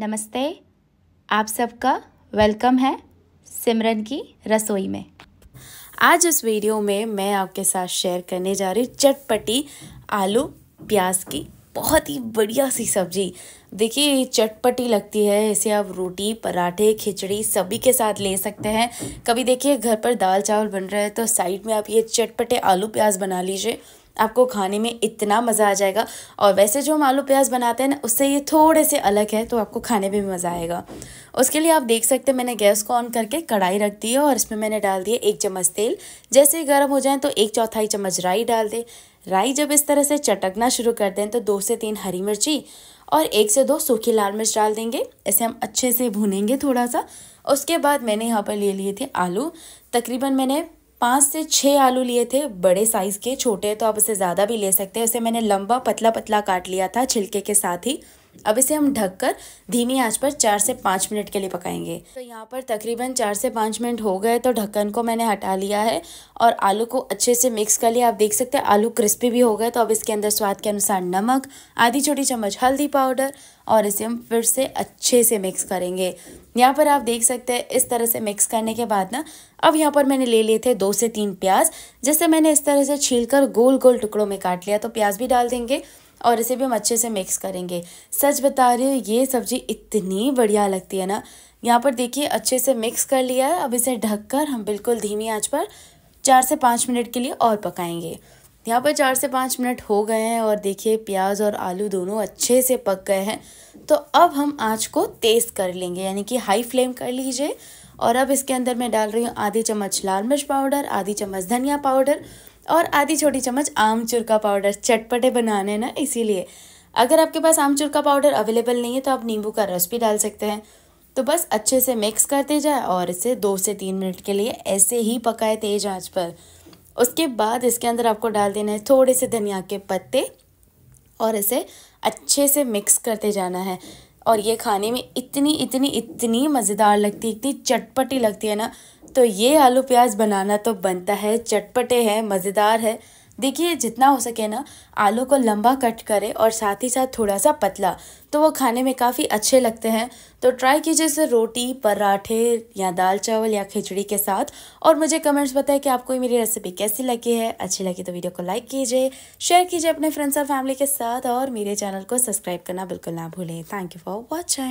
नमस्ते आप सबका वेलकम है सिमरन की रसोई में आज इस वीडियो में मैं आपके साथ शेयर करने जा रही हूँ चटपटी आलू प्याज की बहुत ही बढ़िया सी सब्जी देखिए चटपटी लगती है इसे आप रोटी पराठे खिचड़ी सभी के साथ ले सकते हैं कभी देखिए घर पर दाल चावल बन रहा है तो साइड में आप ये चटपटे आलू प्याज बना लीजिए आपको खाने में इतना मज़ा आ जाएगा और वैसे जो हम आलू प्याज बनाते हैं ना उससे ये थोड़े से अलग है तो आपको खाने में भी मज़ा आएगा उसके लिए आप देख सकते हैं मैंने गैस को ऑन करके कढ़ाई रख दी है और इसमें मैंने डाल दिया एक चम्मच तेल जैसे ही गर्म हो जाए तो एक चौथाई चम्मच राई डाल दें राई जब इस तरह से चटकना शुरू कर दें तो दो से तीन हरी मिर्ची और एक से दो सूखी लाल मिर्च डाल देंगे इसे हम अच्छे से भुनेंगे थोड़ा सा उसके बाद मैंने यहाँ पर ले लिए थे आलू तकरीबन मैंने पाँच से छः आलू लिए थे बड़े साइज़ के छोटे तो आप उसे ज़्यादा भी ले सकते हैं उसे मैंने लंबा पतला पतला काट लिया था छिलके के साथ ही अब इसे हम ढककर धीमी आंच पर चार से पाँच मिनट के लिए पकाएंगे तो यहाँ पर तकरीबन चार से पाँच मिनट हो गए तो ढक्कन को मैंने हटा लिया है और आलू को अच्छे से मिक्स कर लिया आप देख सकते हैं आलू क्रिस्पी भी हो गए तो अब इसके अंदर स्वाद के अनुसार नमक आधी छोटी चम्मच हल्दी पाउडर और इसे हम फिर से अच्छे से मिक्स करेंगे यहाँ पर आप देख सकते हैं इस तरह से मिक्स करने के बाद ना अब यहाँ पर मैंने ले लिए थे दो से तीन प्याज जिसे मैंने इस तरह से छील कर गोल गोल टुकड़ों में काट लिया तो प्याज भी डाल देंगे और इसे भी हम अच्छे से मिक्स करेंगे सच बता रही हूँ ये सब्ज़ी इतनी बढ़िया लगती है ना यहाँ पर देखिए अच्छे से मिक्स कर लिया है अब इसे ढककर हम बिल्कुल धीमी आंच पर चार से पाँच मिनट के लिए और पकाएंगे यहाँ पर चार से पाँच मिनट हो गए हैं और देखिए प्याज और आलू दोनों अच्छे से पक गए हैं तो अब हम आँच को तेज़ कर लेंगे यानी कि हाई फ्लेम कर लीजिए और अब इसके अंदर मैं डाल रही हूँ आधी चम्मच लाल मिर्च पाउडर आधी चम्मच धनिया पाउडर और आधी छोटी चम्मच आमचूर का पाउडर चटपटे बनाने ना इसीलिए अगर आपके पास आमचूर का पाउडर अवेलेबल नहीं है तो आप नींबू का रस भी डाल सकते हैं तो बस अच्छे से मिक्स करते जाए और इसे दो से तीन मिनट के लिए ऐसे ही पकाए तेज आँच पर उसके बाद इसके अंदर आपको डाल देना है थोड़े से धनिया के पत्ते और इसे अच्छे से मिक्स करते जाना है और ये खाने में इतनी इतनी इतनी मज़ेदार लगती है इतनी चटपटी लगती है ना तो ये आलू प्याज बनाना तो बनता है चटपटे है मज़ेदार है देखिए जितना हो सके ना आलू को लंबा कट करें और साथ ही साथ थोड़ा सा पतला तो वो खाने में काफ़ी अच्छे लगते हैं तो ट्राई कीजिए इसे रोटी पराठे या दाल चावल या खिचड़ी के साथ और मुझे कमेंट्स बताएं कि आपको मेरी रेसिपी कैसी लगी है अच्छी लगी तो वीडियो को लाइक कीजिए शेयर कीजिए अपने फ्रेंड्स और फैमिली के साथ और मेरे चैनल को सब्सक्राइब करना बिल्कुल ना भूलें थैंक यू फॉर वॉचिंग